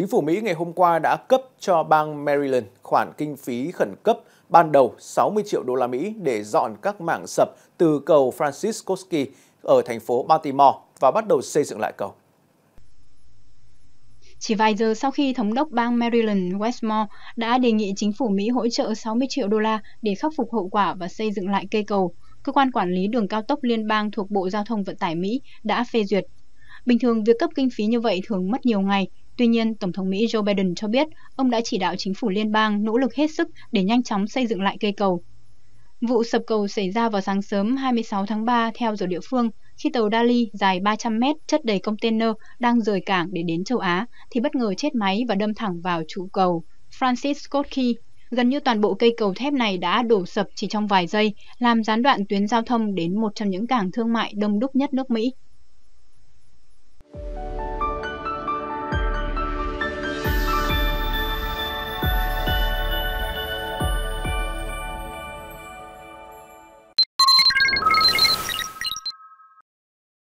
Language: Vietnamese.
Chính phủ Mỹ ngày hôm qua đã cấp cho bang Maryland khoản kinh phí khẩn cấp ban đầu 60 triệu đô la Mỹ để dọn các mảng sập từ cầu Francis Kosky ở thành phố Baltimore và bắt đầu xây dựng lại cầu. Chỉ vài giờ sau khi thống đốc bang Maryland Westmore đã đề nghị chính phủ Mỹ hỗ trợ 60 triệu đô la để khắc phục hậu quả và xây dựng lại cây cầu, cơ quan quản lý đường cao tốc liên bang thuộc Bộ Giao thông Vận tải Mỹ đã phê duyệt. Bình thường, việc cấp kinh phí như vậy thường mất nhiều ngày, Tuy nhiên, Tổng thống Mỹ Joe Biden cho biết ông đã chỉ đạo chính phủ liên bang nỗ lực hết sức để nhanh chóng xây dựng lại cây cầu. Vụ sập cầu xảy ra vào sáng sớm 26 tháng 3 theo giờ địa phương, khi tàu Dali dài 300 mét chất đầy container đang rời cảng để đến châu Á, thì bất ngờ chết máy và đâm thẳng vào trụ cầu Francis Scott Key. Gần như toàn bộ cây cầu thép này đã đổ sập chỉ trong vài giây, làm gián đoạn tuyến giao thông đến một trong những cảng thương mại đông đúc nhất nước Mỹ.